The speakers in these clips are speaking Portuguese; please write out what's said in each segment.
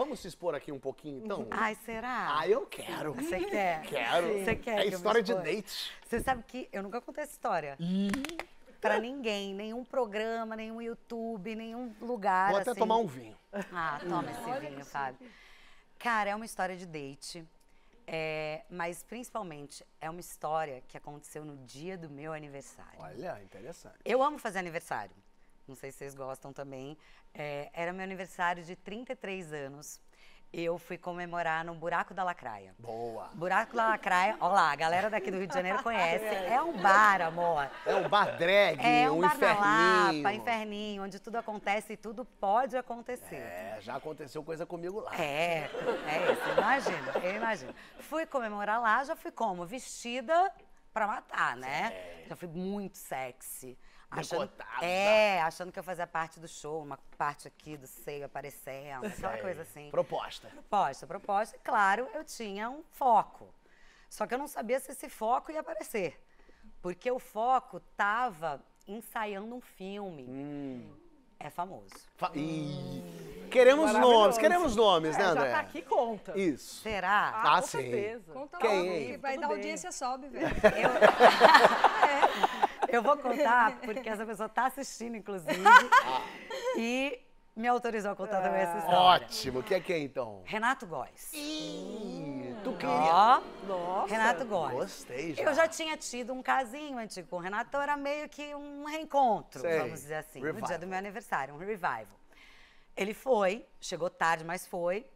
Vamos se expor aqui um pouquinho, então? Ai, será? Ah, eu quero. Você quer? Quero. Você quer? É que história de date. Você sabe que eu nunca contei essa história. Ih. Pra ninguém, nenhum programa, nenhum YouTube, nenhum lugar. Vou até assim. tomar um vinho. Ah, toma esse vinho, Fábio. Cara, é uma história de date. É, mas principalmente é uma história que aconteceu no dia do meu aniversário. Olha, interessante. Eu amo fazer aniversário não sei se vocês gostam também, é, era meu aniversário de 33 anos. Eu fui comemorar no Buraco da Lacraia. Boa! Buraco da Lacraia, olha lá, a galera daqui do Rio de Janeiro conhece. É. é um bar, amor. É um bar drag, é um, um bar inferninho. Lapa, inferninho, onde tudo acontece e tudo pode acontecer. É, já aconteceu coisa comigo lá. É, é isso, imagina, eu imagino. Fui comemorar lá, já fui como? Vestida pra matar, né? Já fui muito sexy. Achando, é, achando que eu fazia parte do show, uma parte aqui do seio aparecendo, aquela coisa assim. Proposta. Proposta, proposta. E claro, eu tinha um foco. Só que eu não sabia se esse foco ia aparecer. Porque o foco tava ensaiando um filme. Hum. É famoso. Fa hum. Queremos nomes, queremos nomes, né, é, né, André? Já tá aqui, conta. Isso. Será? Ah, ah com sim. certeza. Conta Quem? logo, é vai dar audiência, sobe, velho. Eu... é. Eu vou contar, porque essa pessoa tá assistindo, inclusive. Ah. e me autorizou a contar ah. também essa história. Ótimo. Quem é quem, é, então? Renato Góes. Ih, tu queria... Oh, Nossa. Renato Góes. Gostei já. Eu já tinha tido um casinho antigo com o Renato, então era meio que um reencontro, Sei. vamos dizer assim. Revival. No dia do meu aniversário, um revival. Ele foi, chegou tarde, mas foi.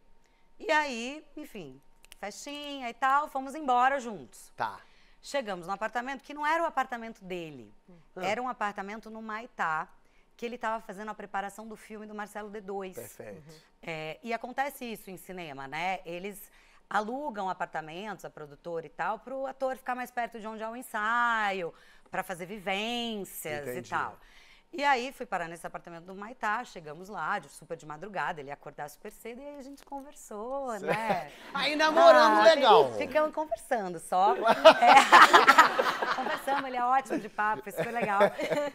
E aí, enfim, festinha e tal, fomos embora juntos. Tá. Chegamos no apartamento, que não era o apartamento dele. Ah. Era um apartamento no Maitá, que ele estava fazendo a preparação do filme do Marcelo D2. Perfeito. Uhum. É, e acontece isso em cinema, né? Eles alugam apartamentos, a produtora e tal, para o ator ficar mais perto de onde é o ensaio, para fazer vivências Entendi. e tal. E aí fui parar nesse apartamento do Maitá, chegamos lá, de super de madrugada, ele ia acordar super cedo e aí a gente conversou, certo. né? Aí namoramos ah, legal. Ficamos conversando só. é. Conversamos, ele é ótimo de papo, foi legal.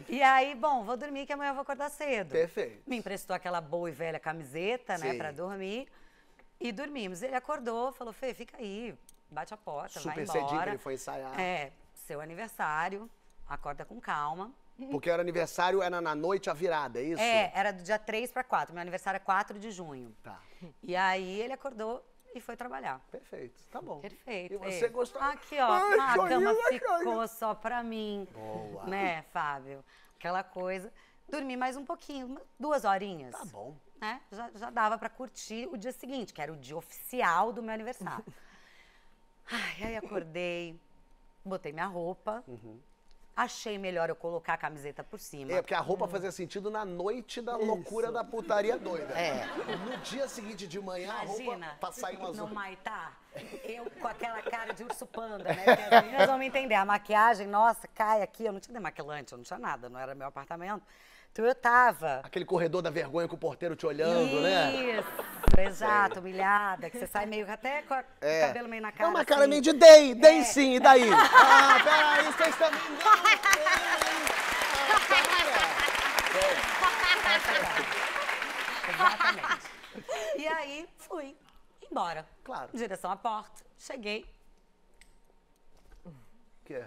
E aí, bom, vou dormir que amanhã eu vou acordar cedo. Perfeito. Me emprestou aquela boa e velha camiseta, Sim. né, pra dormir. E dormimos. Ele acordou, falou, Fê, fica aí, bate a porta, super vai embora. Super cedinho, ele foi ensaiar. É, seu aniversário, acorda com calma. Porque era aniversário, era na noite a virada, é isso? É, era do dia 3 para 4. Meu aniversário é 4 de junho. Tá. E aí ele acordou e foi trabalhar. Perfeito, tá bom. Perfeito. E você é. gostou? Aqui, ó, Ai, a cama ficou só pra mim. Boa. Né, Fábio? Aquela coisa. Dormi mais um pouquinho, duas horinhas. Tá bom. Né? Já, já dava pra curtir o dia seguinte, que era o dia oficial do meu aniversário. Ai, aí acordei, botei minha roupa, uhum achei melhor eu colocar a camiseta por cima. É, porque a roupa hum. fazia sentido na noite da Isso. loucura da putaria doida. É. No dia seguinte de manhã, Imagina, a roupa pra tá sair azul. No Maitá, eu com aquela cara de urso panda, né? Porque vão me entender. A maquiagem, nossa, cai aqui. Eu não tinha demaquilante, eu não tinha nada, não era meu apartamento. Então eu tava. Aquele corredor da vergonha com o porteiro te olhando, Isso, né? Isso, exato, humilhada, que você sai meio até com, a, é. o cabelo meio na é cara. É uma assim. cara assim. meio de dei, dei é. sim, e daí? ah, peraí, vocês também me Exatamente. E aí fui embora. Claro. Em direção à porta. Cheguei. O que é?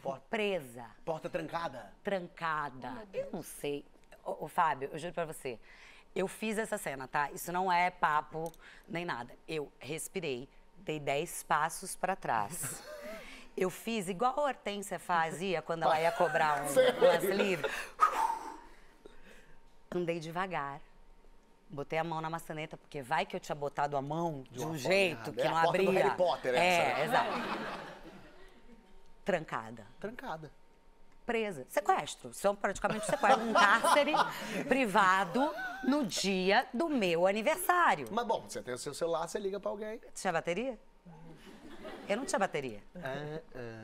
Porta... Presa. Porta trancada? Trancada. Oh, eu não sei. Ô, ô, Fábio, eu juro pra você. Eu fiz essa cena, tá? Isso não é papo nem nada. Eu respirei, dei 10 passos para trás. Eu fiz igual a Hortência fazia quando ela ia cobrar um lance livre. Andei devagar. Botei a mão na maçaneta, porque vai que eu tinha botado a mão de, de um jeito errada. que é não abria. Harry Potter, essa. É, exato. Trancada. Trancada. Presa. Sequestro. São praticamente sequestro. um cárcere privado no dia do meu aniversário. Mas bom, você tem o seu celular, você liga pra alguém. Tinha bateria? Eu não tinha bateria. É, é.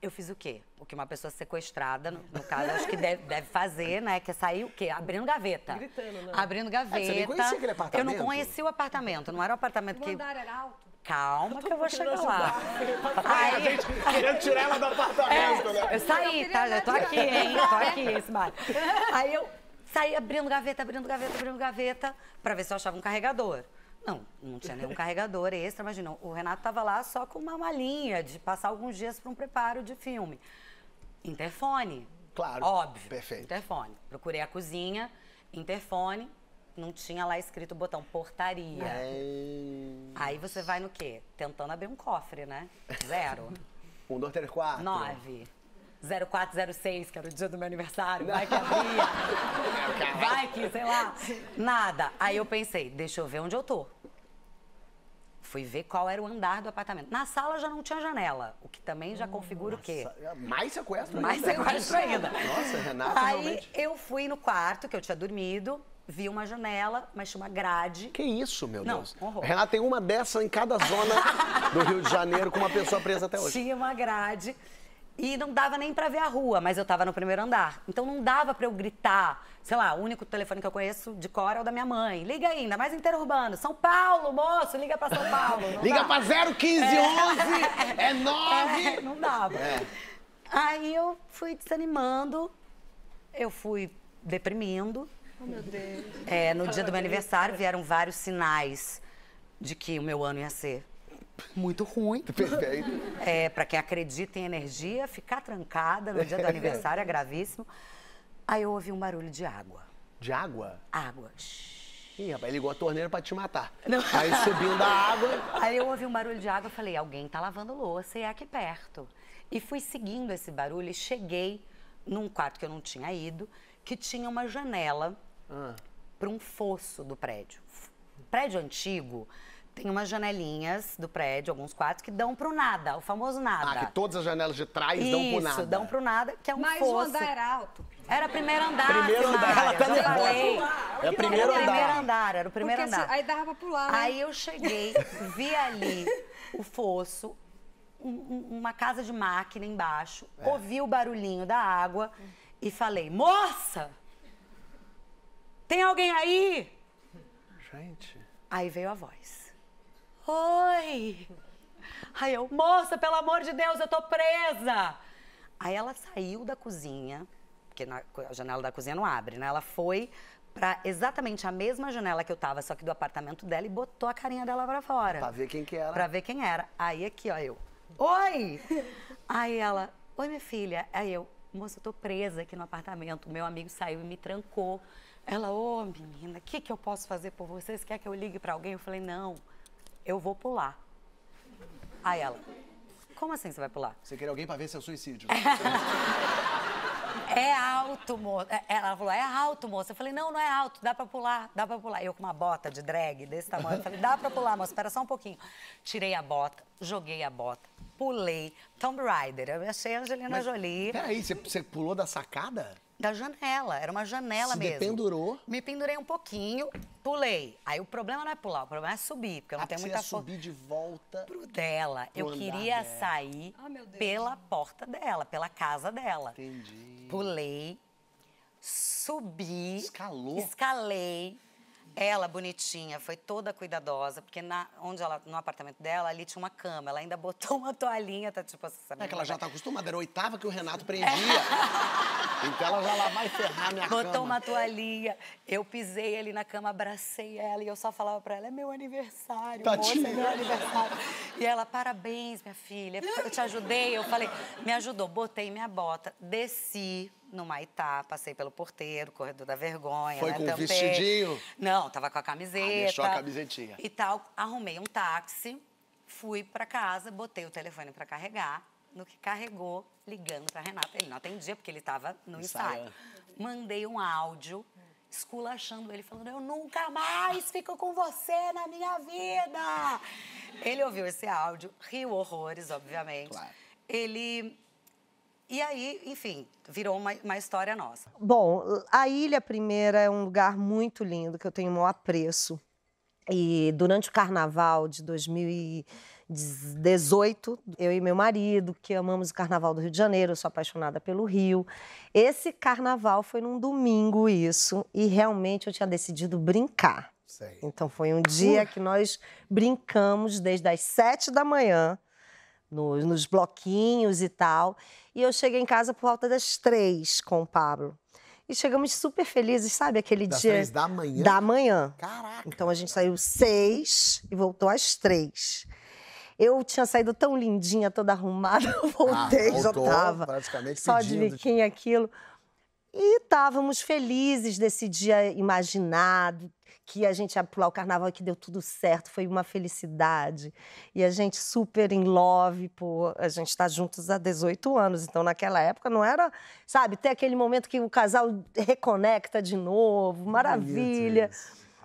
Eu fiz o quê? O que uma pessoa sequestrada, no, no caso, acho que deve, deve, fazer, né? Que é sair o quê? Abrindo gaveta. Gritando, né? Abrindo gaveta. É, você nem conhecia aquele apartamento? Eu não conhecia o apartamento. Não era o apartamento o que... O andar era alto? Calma eu que eu vou chegar lá. Aí... A gente querendo tirar ela do apartamento, é, né? Eu saí, eu tá? Eu tô aqui, hein? Tô aqui, smart. Aí eu saí abrindo gaveta, abrindo gaveta, abrindo gaveta, pra ver se eu achava um carregador. Não, não tinha nenhum carregador extra, imagina. O Renato tava lá só com uma malinha de passar alguns dias pra um preparo de filme. Interfone. Claro. Óbvio. Perfeito. Interfone. Procurei a cozinha, interfone, não tinha lá escrito o botão portaria. É. Aí você vai no quê? Tentando abrir um cofre, né? Zero. um, dois, três, quatro. Nove. 0406, que era o dia do meu aniversário, vai que abria. É vai que, sei lá. Nada. Aí eu pensei, deixa eu ver onde eu tô. Fui ver qual era o andar do apartamento. Na sala já não tinha janela, o que também já configura nossa. o quê? É mais sequestro ainda. Mais sequestro ainda. Nossa, Renata, Aí realmente... eu fui no quarto que eu tinha dormido, vi uma janela, mas tinha uma grade. Que isso, meu não, Deus. Horror. Renata tem uma dessa em cada zona do Rio de Janeiro com uma pessoa presa até hoje. Tinha uma grade e não dava nem para ver a rua, mas eu tava no primeiro andar. Então não dava para eu gritar. Sei lá, o único telefone que eu conheço de cor é o da minha mãe. Liga aí, ainda mais interurbano. São Paulo, moço, liga para São Paulo. liga dá. pra 01511, é. é 9. É, não dava. É. Aí eu fui desanimando, eu fui deprimindo. Oh, meu Deus. É, no dia do meu aniversário vieram vários sinais de que o meu ano ia ser muito ruim. Perfeito. É, para quem acredita em energia, ficar trancada no dia do aniversário é gravíssimo. Aí eu ouvi um barulho de água. De água? Água. Ih, rapaz, ligou a torneira pra te matar. Não. Aí subindo da água. Aí eu ouvi um barulho de água e falei: alguém tá lavando louça e é aqui perto. E fui seguindo esse barulho e cheguei num quarto que eu não tinha ido, que tinha uma janela ah. para um fosso do prédio. Prédio antigo tem umas janelinhas do prédio, alguns quartos, que dão pro nada, o famoso nada. Ah, que todas as janelas de trás Isso, dão pro nada. Isso, dão pro nada, que é um Mas fosso. Mas o andar era alto. Era primeiro andar. Primeiro andar, ela tá nervosa. É o primeiro andar. primeiro andar. Era o primeiro Porque andar. Se, aí dava pra pular, né? Aí eu cheguei, vi ali o fosso, um, uma casa de máquina embaixo, é. ouvi o barulhinho da água e falei, moça! Tem alguém aí? Gente. Aí veio a voz. Oi! Aí eu, moça, pelo amor de Deus, eu tô presa! Aí ela saiu da cozinha, porque na, a janela da cozinha não abre, né? Ela foi para exatamente a mesma janela que eu tava, só que do apartamento dela e botou a carinha dela para fora. Pra ver quem que era. Pra ver quem era. Aí aqui, ó, eu. Oi! Aí ela, oi minha filha. Aí eu, moça, eu tô presa aqui no apartamento. Meu amigo saiu e me trancou. Ela, ô oh, menina, o que, que eu posso fazer por vocês? Quer que eu ligue para alguém? Eu falei, não, eu vou pular. Aí ela, como assim você vai pular? Você quer alguém para ver seu suicídio. é alto, moça. É, ela falou, é alto, moça. Eu falei, não, não é alto, dá pra pular, dá pra pular. Eu com uma bota de drag desse tamanho, eu falei, dá pra pular, moça, espera só um pouquinho. Tirei a bota, joguei a bota, pulei. Tomb Raider, eu achei a Angelina Mas, Jolie. Peraí, você, você pulou da sacada? da janela. Era uma janela Se mesmo. pendurou? Me pendurei um pouquinho, pulei. Aí o problema não é pular, o problema é subir, porque eu não ah, tenho muita força. subir de volta pro dela. Pro eu queria dela. sair ah, pela porta dela, pela casa dela. Entendi. Pulei, subi, Escalou. escalei ela, bonitinha, foi toda cuidadosa, porque na, onde ela, no apartamento dela, ali tinha uma cama. Ela ainda botou uma toalhinha, tá tipo assim, sabe? É que ela já tá acostumada, era a oitava que o Renato prendia. É. então ela já lá vai ferrar minha botou cama. Botou uma toalhinha, eu pisei ali na cama, abracei ela e eu só falava pra ela: é meu aniversário, moça, é meu aniversário. E ela, parabéns, minha filha, eu te ajudei. Eu falei: me ajudou, botei minha bota, desci no Maitá, passei pelo porteiro, corredor da vergonha. Foi né? com Tampei. vestidinho? Não, tava com a camiseta. Ah, deixou a camisetinha. E tal, arrumei um táxi, fui para casa, botei o telefone para carregar. No que carregou, ligando para Renata, ele não atendia porque ele estava no ensaio. ensaio. Mandei um áudio esculachando ele, falando: Eu nunca mais fico com você na minha vida. Ele ouviu esse áudio, riu horrores, obviamente. Claro. Ele e aí, enfim, virou uma, uma história nossa. Bom, a Ilha Primeira é um lugar muito lindo, que eu tenho o maior apreço. E durante o carnaval de 2018, eu e meu marido, que amamos o carnaval do Rio de Janeiro, eu sou apaixonada pelo Rio. Esse carnaval foi num domingo, isso, e realmente eu tinha decidido brincar. Sei. Então foi um dia uh. que nós brincamos desde as sete da manhã nos, nos bloquinhos e tal. E eu cheguei em casa por volta das três com o Pablo. E chegamos super felizes, sabe? Aquele das dia. Três da manhã. Da manhã. Caraca. Então a gente saiu seis e voltou às três. Eu tinha saído tão lindinha, toda arrumada, eu ah, voltei, ah, voltou, já tava. Praticamente só pedindo. de biquinho aquilo. E estávamos felizes desse dia imaginado, que a gente ia pular o carnaval e que deu tudo certo, foi uma felicidade. E a gente super em love, por... a gente está juntos há 18 anos, então naquela época não era, sabe, ter aquele momento que o casal reconecta de novo, maravilha.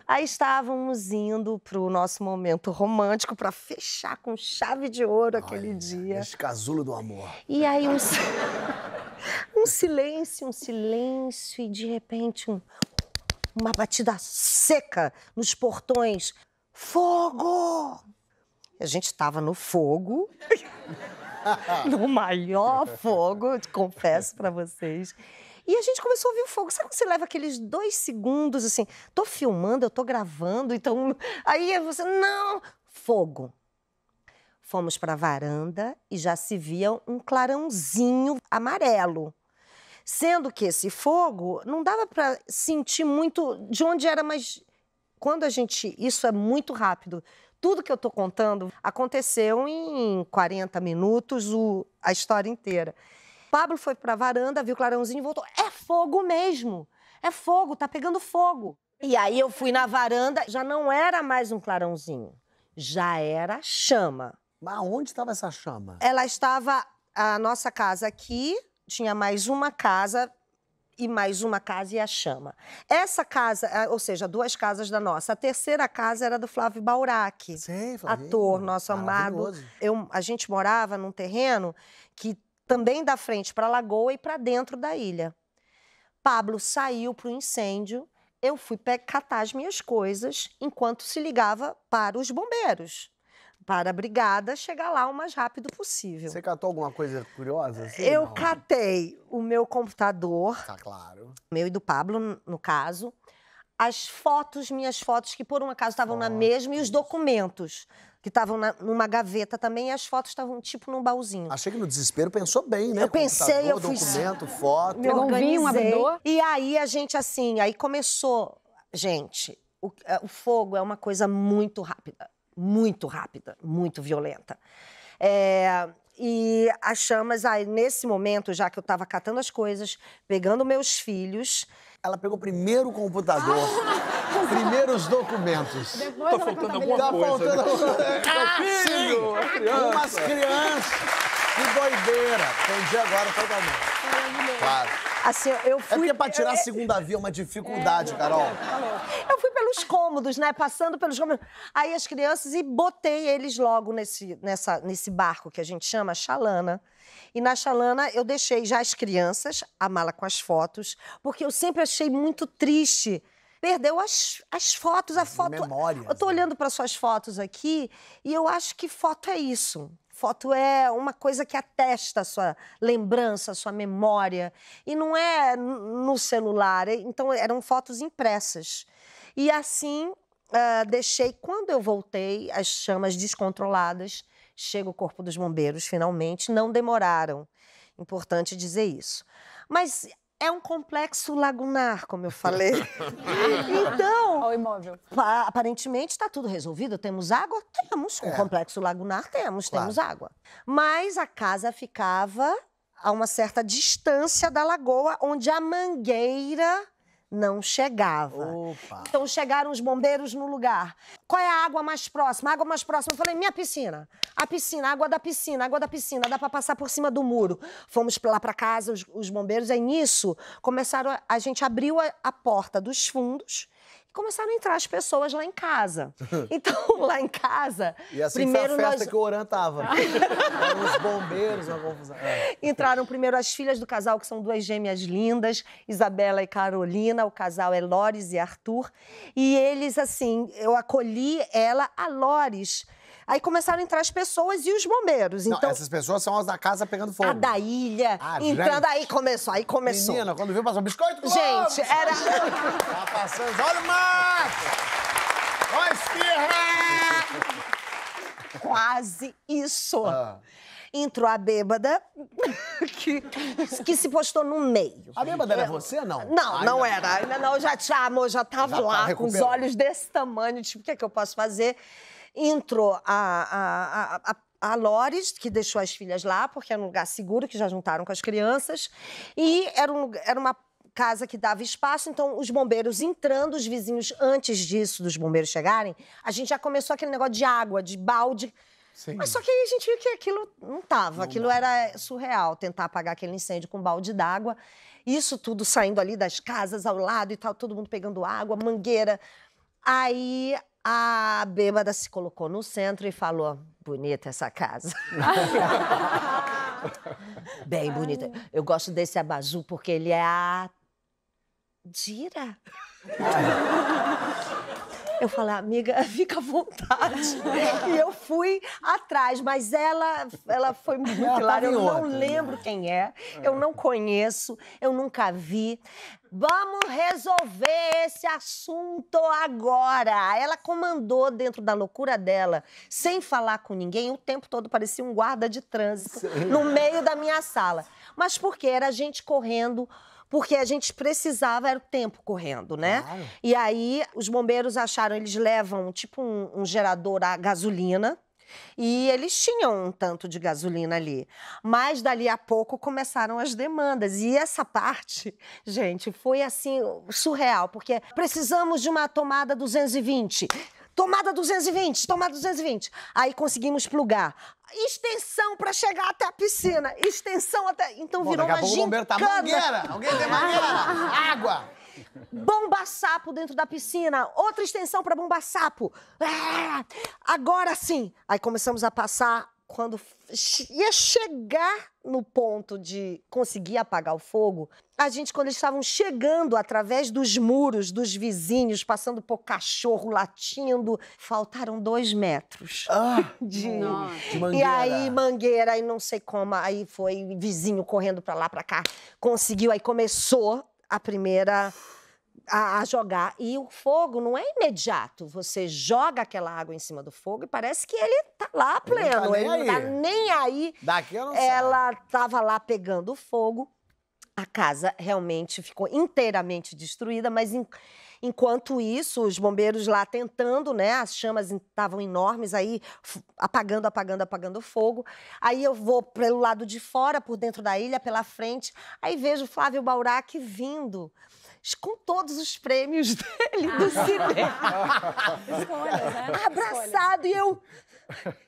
Aí estávamos indo para o nosso momento romântico para fechar com chave de ouro Olha, aquele dia. Esse casulo do amor. E aí um, um silêncio, um silêncio e de repente um uma batida seca nos portões. Fogo! A gente estava no fogo. no maior fogo, confesso para vocês. E a gente começou a ouvir o fogo. Sabe quando você leva aqueles dois segundos assim? Tô filmando, eu tô gravando, então. Aí você. Não! Fogo. Fomos para a varanda e já se via um clarãozinho amarelo. Sendo que esse fogo não dava para sentir muito de onde era, mas quando a gente. Isso é muito rápido. Tudo que eu estou contando aconteceu em 40 minutos, o, a história inteira. Pablo foi para a varanda, viu o clarãozinho e voltou. É fogo mesmo! É fogo, tá pegando fogo. E aí eu fui na varanda, já não era mais um clarãozinho, já era chama. Mas onde estava essa chama? Ela estava a nossa casa aqui, tinha mais uma casa e mais uma casa e a chama. Essa casa, ou seja, duas casas da nossa. A terceira casa era do Flávio Baurac, ator, nosso amado. Eu, a gente morava num terreno que também da frente para a lagoa e para dentro da ilha. Pablo saiu para o incêndio, eu fui catar as minhas coisas enquanto se ligava para os bombeiros para a brigada chegar lá o mais rápido possível. Você catou alguma coisa curiosa? Assim, eu não? catei o meu computador. Tá claro. Meu e do Pablo, no caso. As fotos, minhas fotos, que por um acaso estavam na mesma, e os documentos, que estavam numa gaveta também, e as fotos estavam tipo num baúzinho. Achei que no desespero pensou bem, né? Eu pensei, eu fui. Documento, foto. Me organizei. Um abridor. E aí a gente, assim, aí começou. Gente, o, é, o fogo é uma coisa muito rápida muito rápida, muito violenta. É, e as chamas, aí nesse momento, já que eu estava catando as coisas, pegando meus filhos. Ela pegou primeiro o computador, ah! primeiro os documentos. tá faltando alguma tá coisa. Né? Faltando... Né? Ah, é, filho, sim. Criança. Umas crianças. Que doideira. Entendi agora totalmente. Claro. Assim, eu fui... É porque pra tirar a é segunda via é uma dificuldade, é, Carol. Tá tá eu fui pelos cômodos, né? Passando pelos cômodos. Aí as crianças e botei eles logo nesse, nessa, nesse barco que a gente chama chalana. E na chalana eu deixei já as crianças, a mala com as fotos, porque eu sempre achei muito triste perdeu as, as fotos, a foto. Memórias, eu tô né? olhando para suas fotos aqui e eu acho que foto é isso. Foto é uma coisa que atesta a sua lembrança, a sua memória. E não é no celular. Então, eram fotos impressas. E assim, uh, deixei. Quando eu voltei, as chamas descontroladas. Chega o Corpo dos Bombeiros, finalmente. Não demoraram. Importante dizer isso. Mas é um complexo lagunar, como eu falei. então. Ao imóvel. Aparentemente está tudo resolvido. Temos água? Temos. Com é. complexo lagunar temos, claro. temos água. Mas a casa ficava a uma certa distância da lagoa, onde a mangueira não chegava. Opa. Então chegaram os bombeiros no lugar. Qual é a água mais próxima? A água mais próxima. Eu falei, minha piscina. A piscina, a água da piscina, água da piscina, dá para passar por cima do muro. Fomos lá para casa, os, os, bombeiros, aí é nisso começaram, a, a gente abriu a, a porta dos fundos começaram a entrar as pessoas lá em casa. Então, lá em casa. E assim primeiro foi a festa nós... que o Oran tava. os bombeiros, vamos... usar É. Entraram primeiro as filhas do casal, que são duas gêmeas lindas, Isabela e Carolina. O casal é Lores e Arthur. E eles, assim, eu acolhi ela, a Lores Aí começaram a entrar as pessoas e os bombeiros. Então, Não, essas pessoas são as da casa pegando fogo. A da ilha. Ah, entrando, gente. aí começou, aí começou. Menina, quando viu, passou biscoito com Gente, ovo, era... Tá passando, olha o mato! Olha espirra! Quase isso. Ah entrou a bêbada, que, que se postou no meio. A bêbada era você, não? Não, Ai, não era. Ainda não, já, já, amor, já tava já tá lá, tá com os olhos desse tamanho, tipo, o que é que eu posso fazer? entrou a, a, a, a Lores, que deixou as filhas lá, porque era um lugar seguro, que já juntaram com as crianças, e era, um, era uma casa que dava espaço, então os bombeiros entrando, os vizinhos antes disso, dos bombeiros chegarem, a gente já começou aquele negócio de água, de balde. Sim. Mas só que aí a gente viu que aquilo não tava, aquilo era surreal, tentar apagar aquele incêndio com um balde d'água. Isso tudo saindo ali das casas ao lado e tal, todo mundo pegando água, mangueira. Aí a bêbada se colocou no centro e falou: Bonita essa casa. Bem bonita. Eu gosto desse abajur porque ele é a. Dira. Ah, é. Eu falei, amiga, fica à vontade. e eu fui atrás, mas ela, ela foi muito clara. Eu não né? lembro quem é, eu é. não conheço, eu nunca vi. Vamos resolver esse assunto agora. Ela comandou dentro da loucura dela, sem falar com ninguém, o tempo todo parecia um guarda de trânsito Sim. no meio da minha sala. Mas por quê? era gente correndo porque a gente precisava, era o tempo correndo, né? Claro. E aí os bombeiros acharam, eles levam tipo um, um gerador a gasolina. E eles tinham um tanto de gasolina ali. Mas dali a pouco começaram as demandas. E essa parte, gente, foi assim surreal, porque precisamos de uma tomada 220. Tomada 220, tomada 220. Aí conseguimos plugar. Extensão para chegar até a piscina. Extensão até. Então Bom, virou daqui a uma pouco o gincana. bombeiro tá mangueira. Alguém tem mangueira? Água! Bomba sapo dentro da piscina, outra extensão para bomba sapo. Ah, agora sim. Aí começamos a passar quando ia chegar no ponto de conseguir apagar o fogo, a gente, quando eles estavam chegando através dos muros dos vizinhos, passando por cachorro latindo, faltaram dois metros. Ah, de... de mangueira. E aí, mangueira, e não sei como, aí foi vizinho correndo pra lá, pra cá, conseguiu, aí começou a primeira a, a, jogar. E o fogo não é imediato. Você joga aquela água em cima do fogo e parece que ele tá lá tá pleno. Ele não tá nem, aí. Tá nem aí. Ela sabe. tava lá pegando fogo. A casa realmente ficou inteiramente destruída, mas. Em Enquanto isso, os bombeiros lá tentando, né? As chamas estavam enormes aí, apagando, apagando, apagando o fogo. Aí eu vou pelo lado de fora, por dentro da ilha, pela frente. Aí vejo Flávio Baurac vindo com todos os prêmios dele do ah. cinema. né? Abraçado e eu.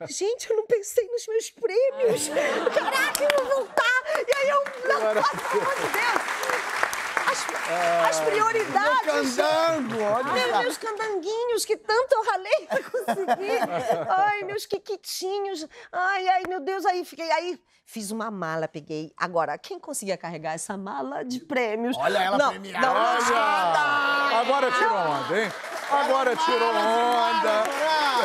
Gente, eu não pensei nos meus prêmios. Ah. Caraca, eu vou voltar. E aí eu. Não, pelo amor de Deus. Ah, as prioridades. Meu candango, olha. Meu, meus candanguinhos, que tanto eu ralei pra conseguir. Ai, meus quiquitinhos. Ai, ai, meu Deus, aí fiquei. Aí fiz uma mala, peguei. Agora, quem conseguia carregar essa mala de prêmios? Olha ela não, premiada. Não, olha. Agora tirou onda, hein? Agora tirou onda.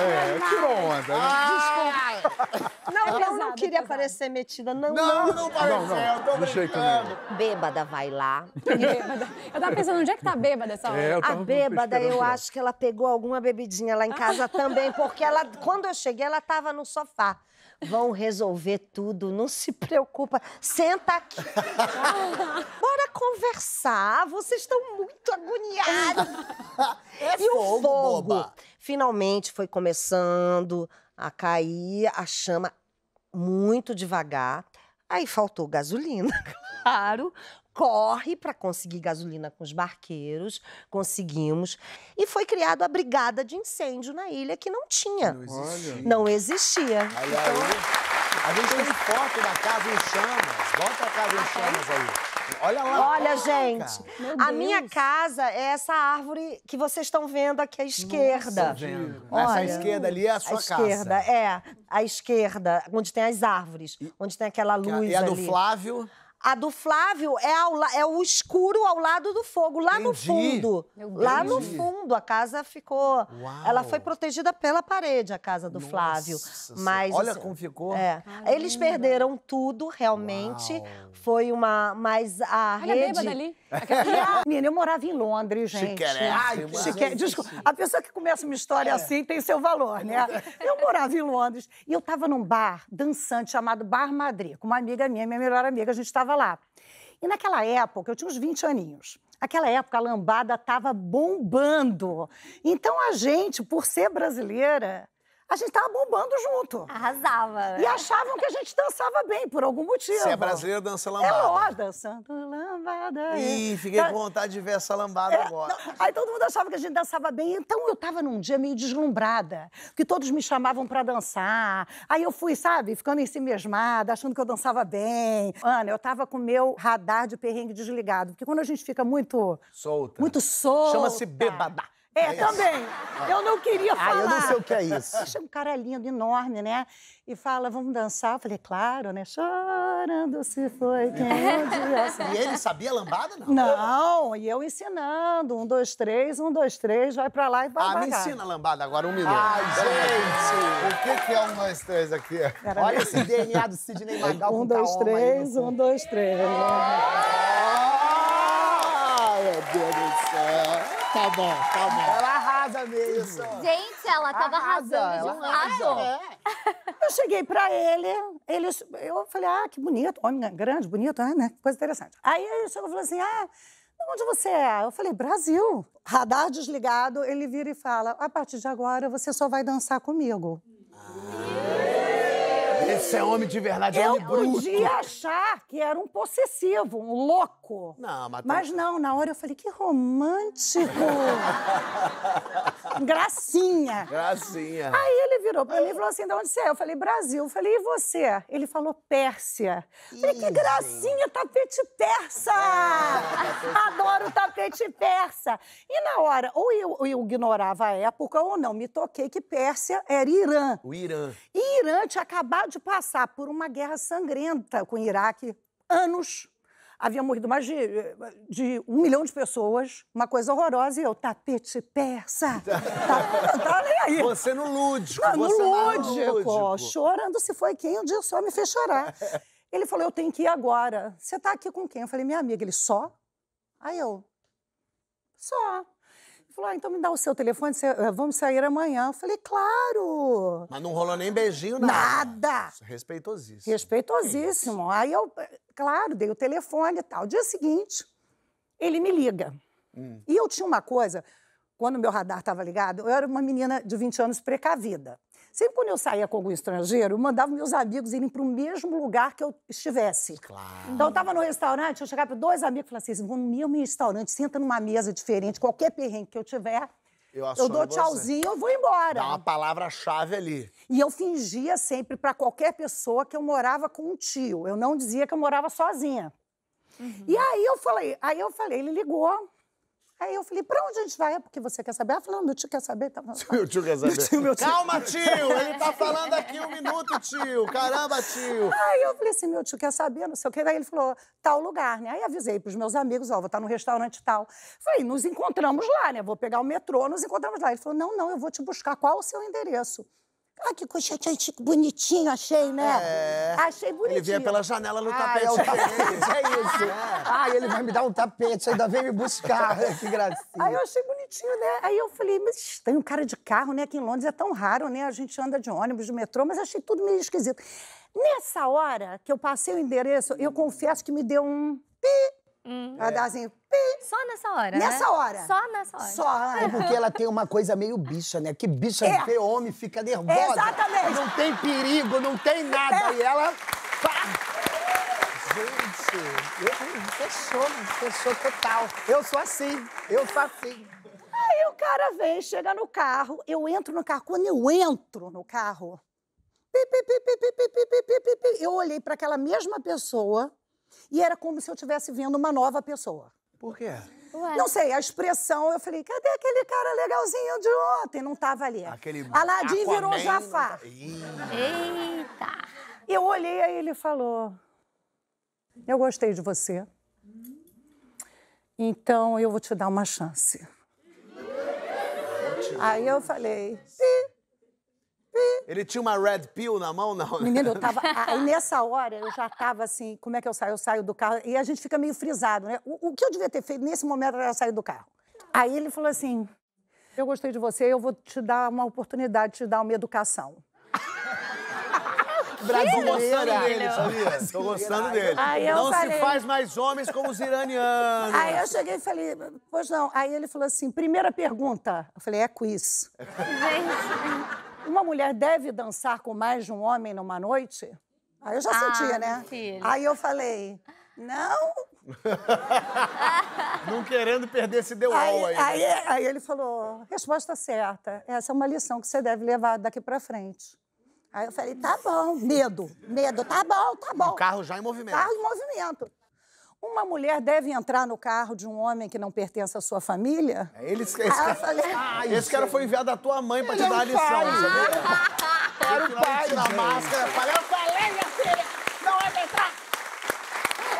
É, tirou onda. Né? Desculpa. Não, eu pesado, é não queria é parecer metida, não. Não, não, não pareceu, não, não. tô brincando. Bêbada vai lá. Bêbada. Eu tava pensando, onde é que tá a bêbada essa hora? É, a bêbada, eu acho que ela pegou alguma bebidinha lá em casa também, porque ela, quando eu cheguei, ela tava no sofá. Vão resolver tudo, não se preocupa. Senta aqui. Bora conversar. Vocês estão muito agoniados. É e fogo, o fogo boba. finalmente foi começando a cair a chama muito devagar. Aí faltou gasolina, claro. Corre para conseguir gasolina com os barqueiros, conseguimos. E foi criada a brigada de incêndio na ilha, que não tinha. Não existia. Não existia. Aí, então, aí. A gente tem foto da casa em chamas. Bota a casa em chamas aí. Olha lá. Olha, gente, a minha casa é essa árvore que vocês estão vendo aqui à esquerda. Nossa, Olha, essa esquerda ali é a sua a casa. esquerda, é. A esquerda, onde tem as árvores, onde tem aquela luz ali. E a do Flávio? A do Flávio é, ao, é o escuro ao lado do fogo, lá Entendi. no fundo. Lá no fundo, a casa ficou. Uau. Ela foi protegida pela parede, a casa do Nossa Flávio. Mas, olha assim, como ficou. É, eles perderam tudo, realmente. Uau. Foi uma. Mas a olha rede. Olha a ali. Menina, eu morava em Londres, gente. Chiquere. Ai, chiquere. Desculpa, a pessoa que começa uma história é. assim tem seu valor, né? Eu morava em Londres e eu estava num bar dançante chamado Bar Madrid, com uma amiga minha, minha melhor amiga. A gente estava estava lá. E naquela época, eu tinha uns 20 aninhos. Aquela época a lambada estava bombando. Então a gente, por ser brasileira, a gente tava bombando junto. Arrasava. Né? E achavam que a gente dançava bem, por algum motivo. Você é brasileira, dança é lambada. É lógico, dançando lambada. Ih, fiquei com vontade de ver essa lambada é, agora. Não, aí todo mundo achava que a gente dançava bem, então eu tava num dia meio deslumbrada, que todos me chamavam para dançar. Aí eu fui, sabe, ficando em si mesmada, achando que eu dançava bem. Ana, eu tava com o meu radar de perrengue desligado, porque quando a gente fica muito... Solta. Muito solta. Chama-se bebada. É, é também. É. Eu não queria falar. Ah, eu não sei o que é isso. Chega um cara lindo, enorme, né? E fala, vamos dançar. Eu falei, claro, né? Chorando se foi quem é. E ele sabia lambada, não? Não, e eu ensinando. Um, dois, três, um, dois, três, vai pra lá e vai Ah, me ensina a lambada agora, um ah. minuto. Ai, gente! O que, é um, dois, três aqui? Era Olha mesmo. esse DNA do Sidney Magal Um, dois, três, um, dois, três. Ah, meu Deus Tá bom, tá bom. Ela arrasa mesmo. Gente, ela tava arrasa, arrasando de um lado. É. Eu cheguei pra ele, ele, eu falei, ah, que bonito, homem né, grande, bonito, ah, né? Coisa interessante. Aí ele chegou e falou assim, ah, onde você é? Eu falei, Brasil. Radar desligado, ele vira e fala, a partir de agora você só vai dançar comigo. Esse é homem de verdade, é homem eu bruto. Eu podia achar que era um possessivo, um louco louco. Não, mas... Mas tá- não, na hora eu falei, que romântico. Gracinha. Gracinha. Aí ele virou pra mim e falou assim, de onde você é? Eu falei, Brasil. Eu falei, e você? Ele falou, Pérsia. Eu falei, que gracinha, tapete persa. Adoro tapete persa. E na hora, ou eu, eu ignorava a época ou não, me toquei que Pérsia era Irã. O Irã. E Irã tinha acabado de passar por uma guerra sangrenta com o Iraque, anos havia morrido mais de, de, um milhão de pessoas, uma coisa horrorosa, e eu, tapete persa. tá, tá nem aí. Você no lúdico. Não, no, lúdico, lúdico, Chorando, se foi quem, o dia só me fez chorar. Ele falou, eu tenho que ir agora. Você tá aqui com quem? Eu falei, minha amiga. Ele, só? Aí eu, só. Ele falou, ah, então me dá o seu telefone, eh, vamos sair amanhã. Eu falei, claro. Mas não rolou nem beijinho, nada. Nada. Respeitosíssimo. Respeitosíssimo. Aí eu eh, Claro, dei o telefone e tal. Dia seguinte, ele me liga. Hum. E eu tinha uma coisa, quando meu radar estava ligado, eu era uma menina de 20 anos precavida. Sempre quando eu saía com algum estrangeiro, eu mandava meus amigos irem para o mesmo lugar que eu estivesse. Claro. Então eu estava no restaurante, eu chegava para dois amigos e falava assim: vão no meu restaurante, senta numa mesa diferente, qualquer perrengue que eu tiver, eu, eu dou tchauzinho, eu vou embora. Dá uma palavra-chave ali. E eu fingia sempre para qualquer pessoa que eu morava com um tio. Eu não dizia que eu morava sozinha. Uhum. E aí eu falei, aí eu falei, ele ligou. Aí eu falei, pra onde a gente vai? É porque você quer saber? Ela falou, meu tio quer saber. Tá... Meu tio quer saber. Meu tio, meu tio. Calma, tio! Ele tá falando aqui um minuto, tio! Caramba, tio! Aí eu falei assim, meu tio quer saber, não sei o quê. Aí ele falou, tal lugar, né? Aí avisei pros meus amigos, ó, vou estar tá no restaurante tal. Falei, nos encontramos lá, né? Vou pegar o metrô, nos encontramos lá. Ele falou, não, não, eu vou te buscar. Qual o seu endereço? Olha que colchete bonitinho, achei, né? É. Achei bonitinho. Ele vinha pela janela no ah, tapete. É, o tapete, é isso. Ah, ele vai me dar um tapete, ainda vem me buscar. Que gracinha. Aí eu achei bonitinho, né? Aí eu falei, mas tem um cara de carro, né? Que em Londres é tão raro, né? A gente anda de ônibus, de metrô, mas achei tudo meio esquisito. Nessa hora que eu passei o endereço, eu confesso que me deu um pi Hum. Ela dava assim. Pi. Só nessa hora. Nessa né? hora. Só nessa hora. Só. É porque ela tem uma coisa meio bicha, né? Que bicha é. vê homem fica nervosa. Exatamente. Não tem perigo, não tem nada. É. E ela. Gente, fechou, fechou total. Eu sou assim, eu sou assim. Aí o cara vem, chega no carro, eu entro no carro. Quando eu entro no carro, eu olhei para aquela mesma pessoa e era como se eu estivesse vendo uma nova pessoa. Por quê? Ué. Não sei, a expressão, eu falei, cadê aquele cara legalzinho de ontem? Não tava ali. Aquele Aladim virou Jafar. Tá... Eita! Eu olhei aí ele falou: Eu gostei de você. Então eu vou te dar uma chance. Aí eu falei: Sim. Ele tinha uma red pill na mão, não? Menino, eu tava. Aí nessa hora eu já tava assim, como é que eu saio? Eu saio do carro e a gente fica meio frisado, né? O, o que eu devia ter feito nesse momento era sair do carro. Aí ele falou assim: Eu gostei de você, eu vou te dar uma oportunidade, te dar uma educação. gostando Dele, sabia? Tô gostando dele. não falei... se faz mais homens como os iranianos. Aí eu cheguei e falei, pois não. Aí ele falou assim, primeira pergunta. Eu falei, é quiz. Gente. Uma mulher deve dançar com mais de um homem numa noite? Aí eu já ah, sentia, né? Filho. Aí eu falei, não. não querendo perder se deu aí, aí. Né? Aí, aí ele falou, resposta certa. Essa é uma lição que você deve levar daqui para frente. Aí eu falei, tá bom, medo, medo, tá bom, tá bom. O carro já em movimento. Carro em movimento uma mulher deve entrar no carro de um homem que não pertence à sua família? É, Eles, esse, cara, falei... É. ah, esse cara foi enviado da tua mãe pra te é dar a lição, pai. sabia? Para o pai, tira a máscara, Falei, eu falei, minha filha, não é entrar!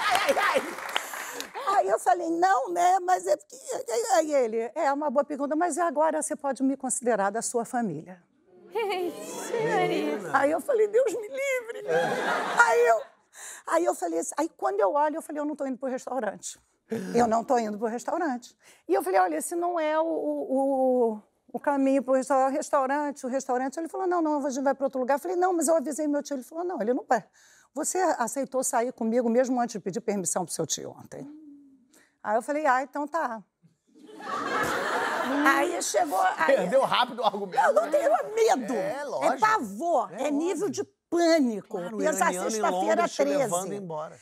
Ai, ai, ai! Aí eu falei, não, né? Mas é porque. Aí ele, é uma boa pergunta, mas agora você pode me considerar da sua família. Ei, Aí eu falei, Deus me livre! É. Aí eu, Aí eu falei assim, aí quando eu olho, eu falei, eu não estou indo para o restaurante. Eu não estou indo para o restaurante. E eu falei, olha, esse não é o, o, o caminho para o restaurante, o restaurante. Ele falou, não, não, a gente vai para outro lugar. Eu falei, não, mas eu avisei meu tio. Ele falou, não, ele não vai. Você aceitou sair comigo mesmo antes de pedir permissão para seu tio ontem? Aí eu falei, ah, então tá. Aí chegou. Aí... Perdeu rápido o argumento. Eu não né? tenho medo. É, é lógico. É pavor. É, é nível de pânico. Claro, Pensa sexta-feira 13.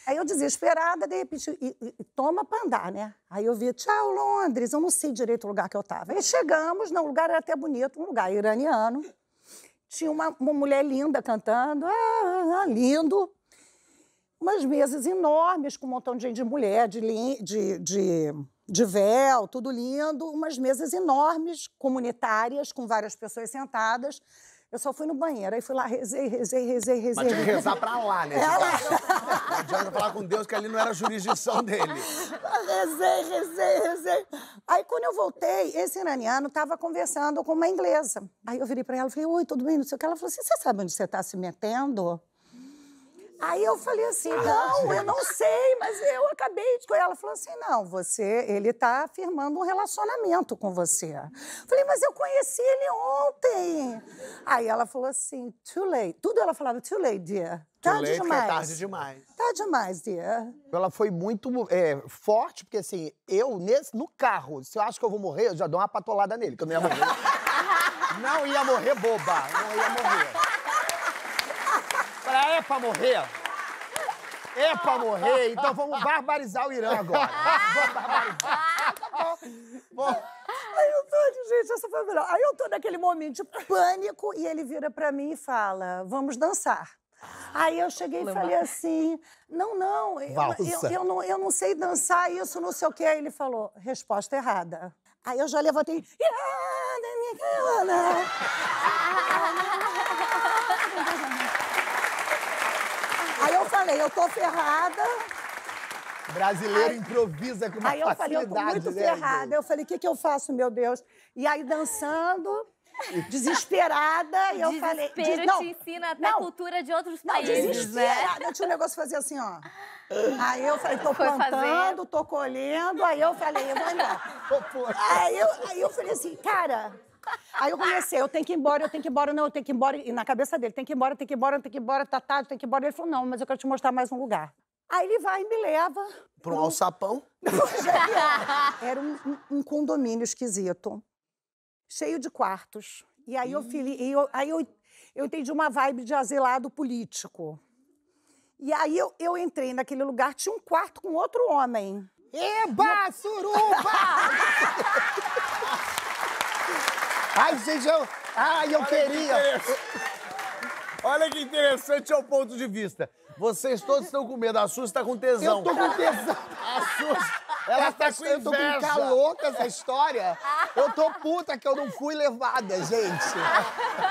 Aí eu desesperada, de repente, e, e, toma pra andar, né? Aí eu vi, tchau, Londres. Eu não sei direito o lugar que eu tava. Aí chegamos, não, o lugar era até bonito, um lugar iraniano. Tinha uma, uma mulher linda cantando, ah, ah, ah lindo. Umas mesas enormes, com um montão de gente de mulher, de, de, de, de véu, tudo lindo. Umas mesas enormes, comunitárias, com várias pessoas sentadas eu só fui no banheiro, aí fui lá, rezei, rezei, rezei, rezei. Mas tinha que rezar pra lá, né? Ela... É não adianta falar com Deus que ali não era a jurisdição dele. Rezei, rezei, rezei. Aí quando eu voltei, esse iraniano tava conversando com uma inglesa. Aí eu virei pra ela e falei, oi, tudo bem? Não sei o que. Ela falou assim, você sabe onde você tá se metendo? Aí eu falei assim, ah, não, eu não sei, mas eu acabei de... Ela falou assim, não, você, ele está firmando um relacionamento com você. Falei, mas eu conheci ele ontem. Aí ela falou assim, too late. Tudo ela falava, too late, dear. Too late, demais. É tarde demais. Tá demais, dear. Ela foi muito é, forte, porque assim, eu, nesse, no carro, se eu acho que eu vou morrer, eu já dou uma patolada nele, que eu não ia morrer. não ia morrer boba, não ia morrer. Ah, é pra morrer? É pra morrer, então vamos barbarizar o Irã agora. Ah, vamos barbarizar. Tá bom. Aí eu tô, gente, essa foi a melhor. Aí eu tô naquele momento de pânico e ele vira pra mim e fala: vamos dançar. Aí eu cheguei e falei assim: não, não eu, eu, eu não, eu não sei dançar isso, não sei o quê. Aí ele falou: resposta errada. Aí eu já levantei. falei, eu tô ferrada. Brasileiro aí, improvisa com uma aí eu falei, eu tô muito né, ferrada. Eu falei, o que, que eu faço, meu Deus? E aí dançando, desesperada, e eu falei... Desespero não, te ensina até não, cultura de outros não, países, desesperada. Né? Eu tinha um negócio fazer assim, ó. Aí eu falei, tô Foi plantando, fazer. tô colhendo. Aí eu falei, eu vou embora. aí, eu, aí eu falei assim, cara... Aí eu comecei, eu tenho que ir embora, eu tenho que ir embora, não, eu tenho que ir embora. E na cabeça dele, tem que ir embora, tem que ir embora, tem que ir embora, tá tarde, tem que ir embora. Ele falou, não, mas eu quero te mostrar mais um lugar. Aí ele vai e me leva. Para um alçapão? Era um, um, condomínio esquisito, cheio de quartos. E aí, hum. eu, fili, eu, aí eu, eu entendi uma vibe de asilado político. E aí eu, eu entrei naquele lugar, tinha um quarto com outro homem. Eba, suruba! Ai, gente, eu. Ai, eu Olha queria. Que Olha que interessante é o ponto de vista. Vocês todos estão com medo. A Suzy está com tesão. Eu tô com tesão. A Suzy. Ela está tá com inveja. Eu tô com louca essa história. Eu tô puta que eu não fui levada, gente.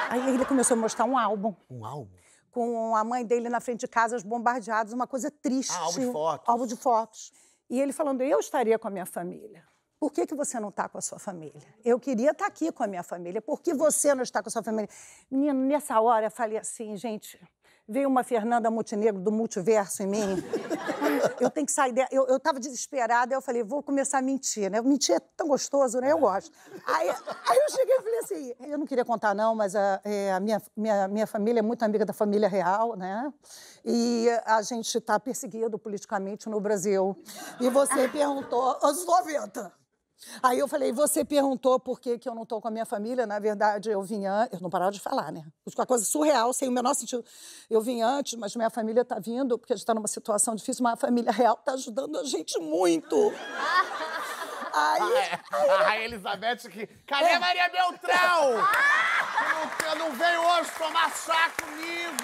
Aí ele começou a mostrar um álbum. Um álbum? Com a mãe dele na frente de os bombardeados, uma coisa triste. Ah, álbum de fotos. Álbum de fotos. E ele falando, eu estaria com a minha família. Por que, que você não está com a sua família? Eu queria estar tá aqui com a minha família. Por que você não está com a sua família? Menino, nessa hora eu falei assim, gente, veio uma Fernanda Montenegro do multiverso em mim. eu tenho que sair dela. Eu, estava desesperada, eu falei, vou começar a mentir, né? Mentir é tão gostoso, né? Eu gosto. Aí, aí eu cheguei e falei assim, eu não queria contar não, mas a, é, a minha, minha, minha família é muito amiga da família real, né? E a gente está perseguido politicamente no Brasil. E você perguntou, anos 90. Aí eu falei, você perguntou por que, que eu não estou com a minha família. Na verdade, eu vim antes. Eu não parava de falar, né? É uma coisa surreal, sem o menor sentido. Eu vim antes, mas minha família está vindo, porque a gente está numa situação difícil, mas a família real está ajudando a gente muito. Aí. aí... Ah, é. A ah, Elizabeth que. Cadê é. Maria Beltrão? que não, não veio hoje tomar chá comigo!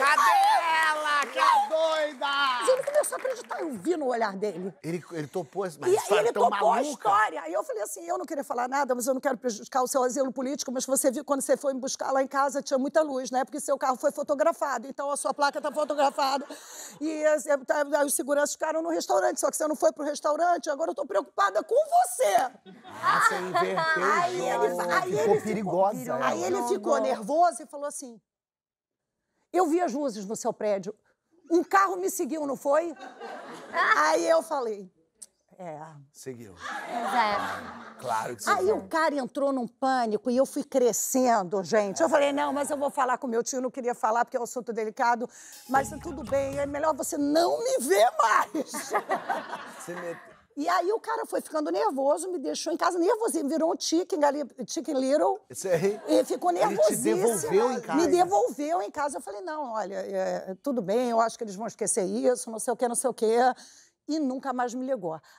Cadê ela? Que é doida! Mas ele começou a acreditar, eu vi no olhar dele. Ele, ele topou, história. e, ele é topou maluca. a história. E eu falei assim: eu não queria falar nada, mas eu não quero prejudicar o seu asilo político, mas você viu quando você foi me buscar lá em casa, tinha muita luz, né? Porque seu carro foi fotografado, então a sua placa tá fotografada. E as, eh, tá, aí os seguranças ficaram no restaurante, só que você não foi pro restaurante, agora eu tô preocupada com você. Ah, você inverteu. Aí ele, ficou perigosa. aí ele ficou nervoso e falou assim: eu vi as luzes no seu prédio. Um carro me seguiu, não foi? Aí eu falei. É. Seguiu. É. Claro que seguiu. Aí o cara entrou num pânico e eu fui crescendo, gente. Eu falei, não, mas eu vou falar com meu tio, não queria falar porque é um assunto delicado, mas tá tudo bem, é melhor você não me ver mais. Você meteu. E aí o cara foi ficando nervoso, me deixou em casa nervosinho, virou um chicken, chicken little. Isso aí. E ficou nervosíssimo. Ele te devolveu em casa. Me devolveu em casa. Eu falei, não, olha, é, tudo bem, eu acho que eles vão esquecer isso, não sei o quê, não sei o quê. E nunca mais me ligou.